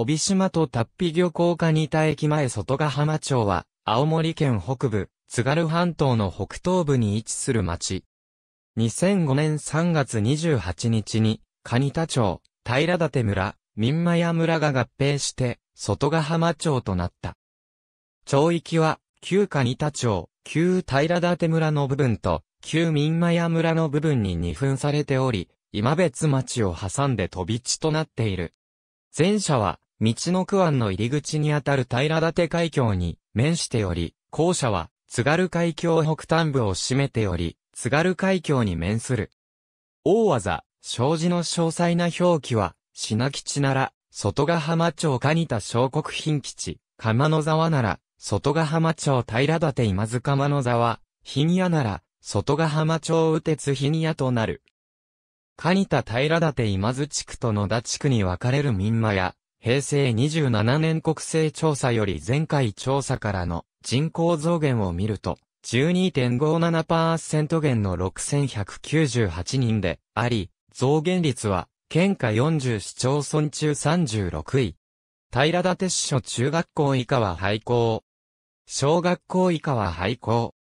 帯島と達飛漁港かにいた駅前外ヶ浜町は、青森県北部、津軽半島の北東部に位置する町。2005年3月28日に、蟹田町、平立村、民間屋村が合併して、外ヶ浜町となった。町域は、旧蟹田町、旧平立村の部分と、旧民間屋村の部分に二分されており、今別町を挟んで飛び地となっている。前者は、道の区湾の入り口にあたる平立海峡に面しており、校舎は津軽海峡北端部を占めており、津軽海峡に面する。大技、障子の詳細な表記は、品吉なら、外ヶ浜町蟹田小国品吉、釜の沢なら、外ヶ浜町平立今津釜の沢、品屋なら、外ヶ浜町宇鉄品屋となる。蟹田平立今津地区と野田地区に分かれる民間や、平成27年国勢調査より前回調査からの人口増減を見ると、12.57%減の6198人であり、増減率は、県下40市町村中36位。平立市所中学校以下は廃校。小学校以下は廃校。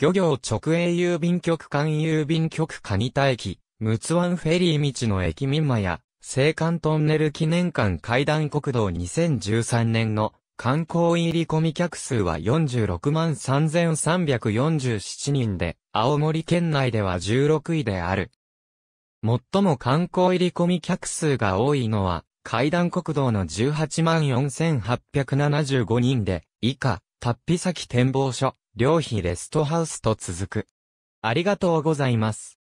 漁業直営郵便局間郵便局蟹田駅、陸奥湾フェリー道の駅民間や、青函トンネル記念館階段国道2013年の観光入り込み客数は46万3347人で、青森県内では16位である。最も観光入り込み客数が多いのは、階段国道の18万4875人で、以下、達比先展望所、両費レストハウスと続く。ありがとうございます。